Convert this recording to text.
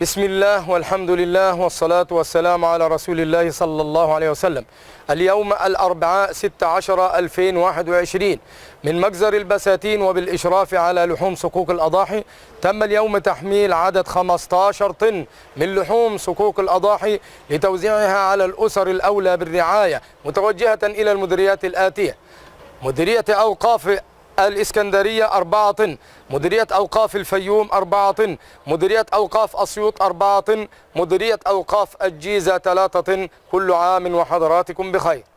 بسم الله والحمد لله والصلاة والسلام على رسول الله صلى الله عليه وسلم اليوم الأربعاء 16 2021 من مجزر البساتين وبالإشراف على لحوم صكوك الأضاحي تم اليوم تحميل عدد 15 طن من لحوم صكوك الأضاحي لتوزيعها على الأسر الأولى بالرعاية متوجهة إلى المديريات الآتية مديرية أوقاف الإسكندرية أربعة طن مديرية أوقاف الفيوم أربعة طن مديرية أوقاف أسيوط أربعة طن مديرية أوقاف الجيزة ثلاثة طن كل عام وحضراتكم بخير